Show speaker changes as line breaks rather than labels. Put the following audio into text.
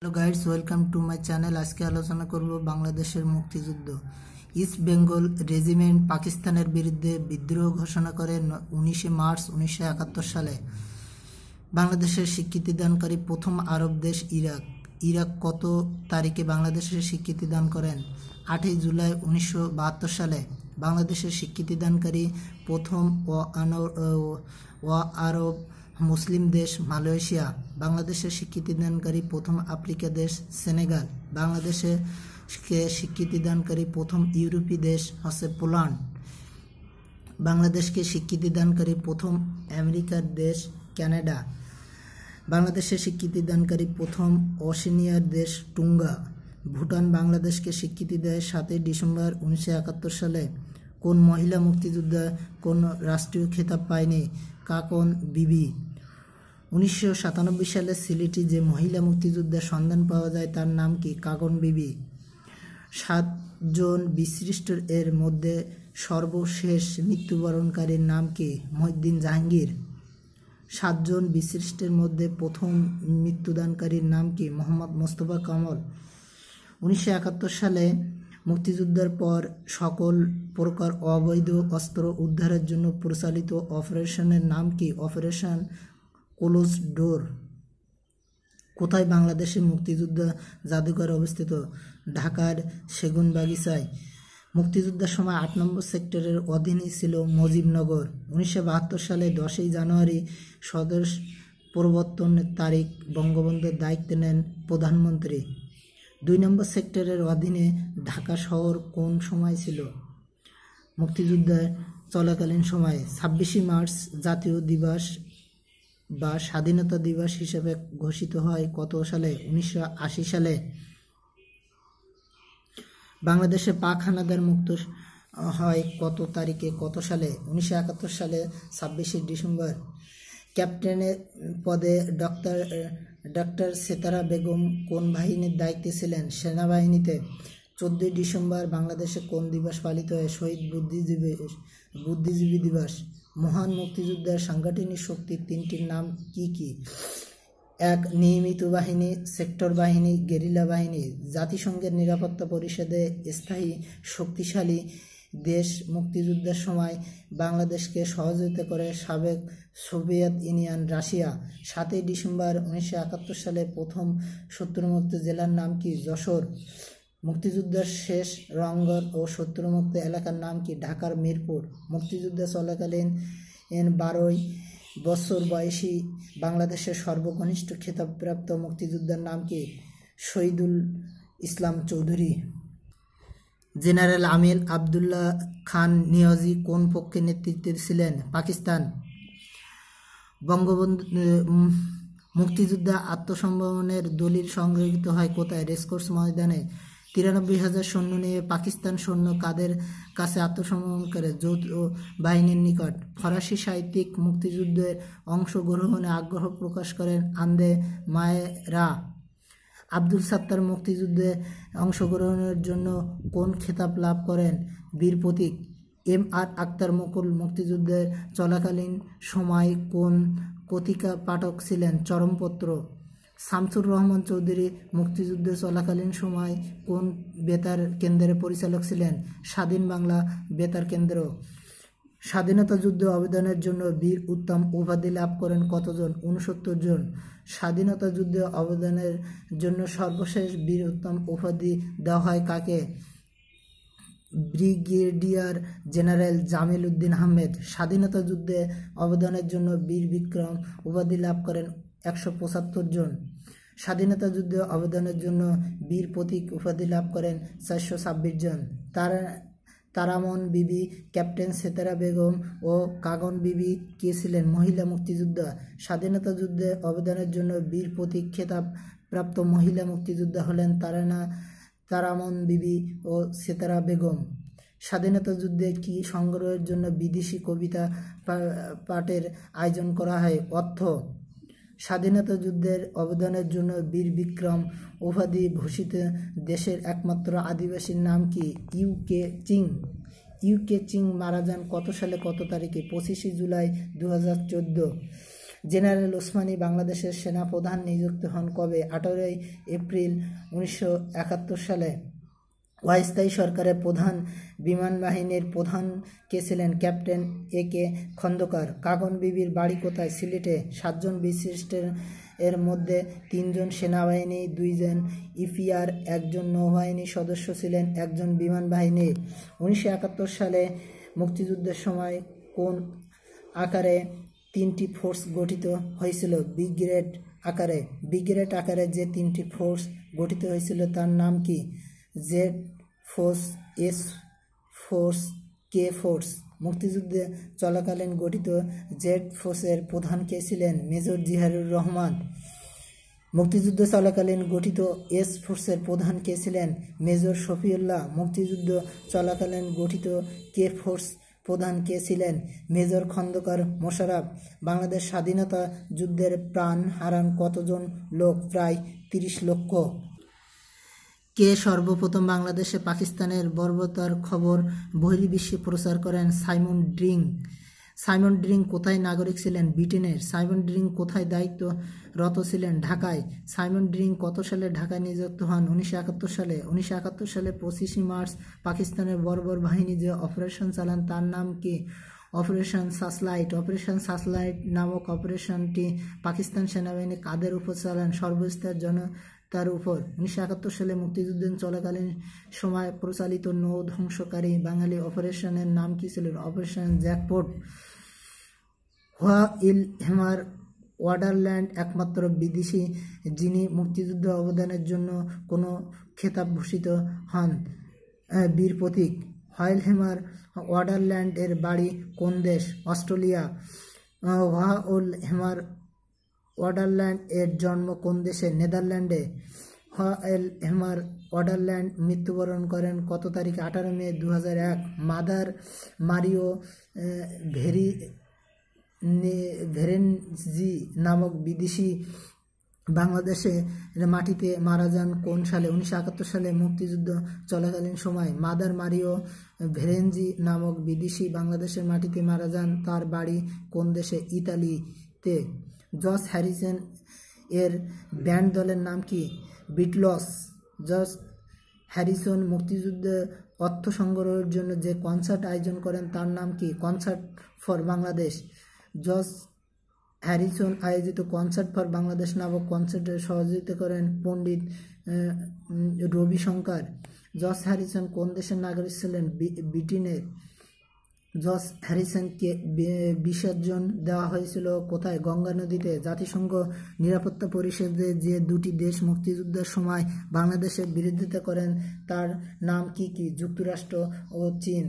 hello guys welcome to my channel আজকে আলোচনা করব বাংলাদেশের মুক্তিযুদ্ধ ইস্ট বেঙ্গল রেজিমেন্ট পাকিস্তানের বিরুদ্ধে বিদ্রোহ ঘোষণা করে উনিশে মার্চ উনিশশো সালে বাংলাদেশের স্বীকৃতি দানকারী প্রথম আরব দেশ ইরাক ইরাক কত তারিখে বাংলাদেশের স্বীকৃতি দান করেন আটই জুলাই উনিশশো সালে বাংলাদেশের স্বীকৃতি দানকারী প্রথম ও আরব মুসলিম দেশ মালয়েশিয়া বাংলাদেশের স্বীকৃতি দানকারী প্রথম আফ্রিকা দেশ সেনেগাল বাংলাদেশে স্বীকৃতি দানকারী প্রথম ইউরোপীয় দেশ হচ্ছে পোল্যান্ড বাংলাদেশকে স্বীকৃতি দানকারী প্রথম আমেরিকার দেশ ক্যানাডা বাংলাদেশে স্বীকৃতি দানকারী প্রথম অসিনিয়ার দেশ টুঙ্গা ভুটান বাংলাদেশকে স্বীকৃতি দেয় সাতই ডিসেম্বর উনিশশো একাত্তর সালে কোন মহিলা মুক্তিযোদ্ধা কোন রাষ্ট্রীয় খেতাব পায়নি কাকন বিবি উনিশশো সালে সিলেটি যে মহিলা মুক্তিযোদ্ধার সন্ধান পাওয়া যায় তার নাম কি কাগন বিবি সাতজন বিশিষ্ট এর মধ্যে সর্বশেষ মৃত্যুবরণকারীর নাম কি মহিদ্দিন জাহাঙ্গীর সাতজন বিশিষ্টের মধ্যে প্রথম মৃত্যুদানকারীর নাম কি মোহাম্মদ মোস্তফা কামল উনিশশো সালে মুক্তিযুদ্ধের পর সকল প্রকার অবৈধ অস্ত্র উদ্ধারের জন্য প্রচালিত অপারেশনের নাম কি অপারেশন ক্লোজ ডোর কোথায় বাংলাদেশের মুক্তিযোদ্ধা জাদুঘর অবস্থিত ঢাকার সেগুনবাগিচায় মুক্তিযোদ্ধার সময় আট নম্বর সেক্টরের অধীনেই ছিল মজিবনগর উনিশশো বাহাত্তর সালে দশই জানুয়ারি সদর প্রবর্তনের তারিখ বঙ্গবন্ধুর দায়িত্ব নেন প্রধানমন্ত্রী দুই নম্বর সেক্টরের অধীনে ঢাকা শহর কোন সময় ছিল মুক্তিযুদ্ধের চলাকালীন সময়ে ছাব্বিশে মার্চ জাতীয় দিবস বা স্বাধীনতা দিবস হিসেবে ঘোষিত হয় কত সালে উনিশশো সালে বাংলাদেশে পাক হানাদার মুক্ত হয় কত তারিখে কত সালে উনিশশো সালে ছাব্বিশে ডিসেম্বর ক্যাপ্টেনের পদে ডক্টর ডক্টর সেতারা বেগম কোন বাহিনীর দায়িত্বে ছিলেন সেনাবাহিনীতে চোদ্দই ডিসেম্বর বাংলাদেশে কোন দিবস পালিত হয় শহীদ বুদ্ধিজীবী বুদ্ধিজীবী দিবস মহান মুক্তিযুদ্ধের সাংগঠনিক শক্তির তিনটির নাম কি কি এক নিয়মিত বাহিনী সেক্টর বাহিনী গেরিলা বাহিনী জাতিসংঘের নিরাপত্তা পরিষদে স্থায়ী শক্তিশালী দেশ মুক্তিযুদ্ধের সময় বাংলাদেশকে সহযোগিতা করে সাবেক সোভিয়েত ইউনিয়ন রাশিয়া সাতই ডিসেম্বর উনিশশো সালে প্রথম শত্রুমুক্ত জেলার নাম কি যশোর মুক্তিযুদ্ধের শেষ রঙ্গর ও শত্রুমুক্ত এলাকার নাম কি ঢাকার মিরপুর মুক্তিযুদ্ধে চলাকালীন এন বারোই বছর বয়সী বাংলাদেশের সর্বকনিষ্ঠ খেতাবপ্রাপ্ত মুক্তিযোদ্ধার নাম কি শহীদুল ইসলাম চৌধুরী জেনারেল আমির আবদুল্লাহ খান নিয়াজি কোন পক্ষে নেতৃত্বে ছিলেন পাকিস্তান বঙ্গবন্ধু মুক্তিযোদ্ধা আত্মসম্ভ্রমণের দলিল সংগৃহীত হয় কোথায় রেসকোর্স ময়দানে তিরানব্বই হাজার সৈন্য নিয়ে পাকিস্তান সৈন্য কাদের কাছে আত্মসমর্পণ করে যৌথ বাহিনীর নিকট ফরাসি সাহিত্যিক মুক্তিযুদ্ধের অংশগ্রহণে আগ্রহ প্রকাশ করেন আন্দে মায়েরা আব্দুল সাত্তার মুক্তিযুদ্ধে অংশগ্রহণের জন্য কোন খেতাব লাভ করেন বীর প্রতীক এম আর আক্তার মুকুল মুক্তিযুদ্ধের চলাকালীন সময় কোন কথিকা পাঠক ছিলেন চরমপত্র শামসুর রহমান চৌধুরী মুক্তিযুদ্ধে চলাকালীন সময় কোন বেতার কেন্দ্রের পরিচালক ছিলেন স্বাধীন বাংলা বেতার কেন্দ্র স্বাধীনতা যুদ্ধে অবদানের জন্য বীর উত্তম উপাধি লাভ করেন কতজন উনসত্তর জন স্বাধীনতা যুদ্ধে অবদানের জন্য সর্বশেষ বীর উত্তম উপাধি দেওয়া হয় কাকে ব্রিগেডিয়ার জেনারেল জামিল উদ্দিন আহমেদ স্বাধীনতা যুদ্ধে অবদানের জন্য বীর বিক্রম উপাধি লাভ করেন একশো পঁচাত্তর জন স্বাধীনতা যুদ্ধে অবদানের জন্য বীর প্রতীক উপাধি লাভ করেন চারশো ছাব্বিশ জন তারা তারামন বিবি ক্যাপ্টেন সেতারা বেগম ও কাগন বিবি কে ছিলেন মহিলা মুক্তিযোদ্ধা স্বাধীনতা যুদ্ধে অবদানের জন্য বীর প্রতীক খেতাব প্রাপ্ত মহিলা মুক্তিযোদ্ধা হলেন তারানা তারামন বিবি ও সেতারা বেগম স্বাধীনতা যুদ্ধে কি সংগ্রহের জন্য বিদেশি কবিতা পাঠের আয়োজন করা হয় অর্থ স্বাধীনতা যুদ্ধের অবদানের জন্য বীর বিক্রম উপাধি ভূষিত দেশের একমাত্র আদিবাসীর নাম কি ইউকে চিং ইউকে চিং মারা যান কত সালে কত তারিখে পঁচিশে জুলাই দু জেনারেল ওসমানী বাংলাদেশের সেনাপ্রধান নিযুক্ত হন কবে আঠারোই এপ্রিল উনিশশো সালে অস্থায়ী সরকারের প্রধান বিমান বাহিনীর প্রধান কে ছিলেন ক্যাপ্টেন এ কে খন্দকার কাগন বিবির বাড়ি কোথায় সিলেটে সাতজন বিশিষ্টের এর মধ্যে তিনজন সেনাবাহিনী দুইজন ইপিআর একজন নৌবাহিনী সদস্য ছিলেন একজন বিমান বাহিনী উনিশশো একাত্তর সালে মুক্তিযুদ্ধের সময় কোন আকারে তিনটি ফোর্স গঠিত হয়েছিল ব্রিগ্রেড আকারে ব্রিগ্রেড আকারে যে তিনটি ফোর্স গঠিত হয়েছিল তার নাম কি Z force S force K force মুক্তিযুদ্ধে চলাকালীন গঠিত জেড ফোর্সের প্রধান কে ছিলেন মেজর জিহারুর রহমান মুক্তিযুদ্ধ চলাকালীন গঠিত এস ফোর্সের প্রধান কে ছিলেন মেজর শফিউল্লাহ মুক্তিযুদ্ধ চলাকালীন গঠিত কে ফোর্স প্রধান কে ছিলেন মেজর খন্দকার মোশারফ বাংলাদেশ স্বাধীনতা যুদ্ধের প্রাণ হারান কতজন লোক প্রায় তিরিশ লক্ষ কে সর্বপ্রথম বাংলাদেশে পাকিস্তানের বর্বরতার খবর বহির্বিশ্বে প্রচার করেন সাইমন ড্রিং সাইমন ড্রিং কোথায় নাগরিক ছিলেন ব্রিটেনের সাইমন ড্রিং কোথায় দায়িত্বরত ছিলেন ঢাকায় সাইমন ড্রিং কত সালে ঢাকায় নিযুক্ত হন উনিশশো একাত্তর সালে উনিশশো একাত্তর সালে পঁচিশে মার্চ পাকিস্তানের বর্বর বাহিনী যে অপারেশন চালান তার নাম কি অপারেশন সাসলাইট অপারেশন সাসলাইট নামক অপারেশনটি পাকিস্তান সেনাবাহিনী কাদের উপর চালান সর্বস্তর জন তার উপর উনিশশো একাত্তর সালে মুক্তিযুদ্ধ চলাকালীন সময় প্রচালিত নৌ ধ্বংসকারী বাঙালি অপারেশনের নাম কী ছিল অপারেশন জ্যাকপোর্ট হোয়া ইল হেমার ওয়াডারল্যান্ড একমাত্র বিদেশি যিনি মুক্তিযুদ্ধ অবদানের জন্য কোনো খেতাব ভূষিত হন বীর প্রতীক হয়েল হেমার এর বাড়ি কোন দেশ অস্ট্রেলিয়া ওয়াউল হেমার ওয়াডারল্যান্ড এর জন্ম কোন দেশে নেদারল্যান্ডে হ এল হেমার ওয়াডারল্যান্ড মৃত্যুবরণ করেন কত তারিখে আঠারো মে দু এক মাদার মারিও ভেরি ভেরেনজি নামক বিদেশি বাংলাদেশে মাটিতে মারা যান কোন সালে উনিশশো একাত্তর সালে মুক্তিযুদ্ধ চলাকালীন সময় মাদার মারিও ভেরেনজি নামক বিদেশি বাংলাদেশের মাটিতে মারা যান তার বাড়ি কোন দেশে ইতালিতে জস হ্যারিসন এর ব্যান্ড দলের নাম কি বিটলস জস হ্যারিসন মুক্তিযুদ্ধে অর্থ সংগ্রহের জন্য যে কনসার্ট আয়োজন করেন তার নাম কি কনসার্ট ফর বাংলাদেশ জস হ্যারিসন আয়োজিত কনসার্ট ফর বাংলাদেশ নামক কনসার্টে সহযোগিতা করেন পণ্ডিত রবিশঙ্কর জস হ্যারিসন কোন দেশের নাগরিক ছিলেন ব্রিটেনের জস হ্যারিসনকে বিসর্জন দেওয়া হয়েছিল কোথায় গঙ্গা নদীতে জাতিসংঘ নিরাপত্তা পরিষদে যে দুটি দেশ মুক্তিযুদ্ধের সময় বাংলাদেশের বিরোধিতা করেন তার নাম কি কি যুক্তরাষ্ট্র ও চীন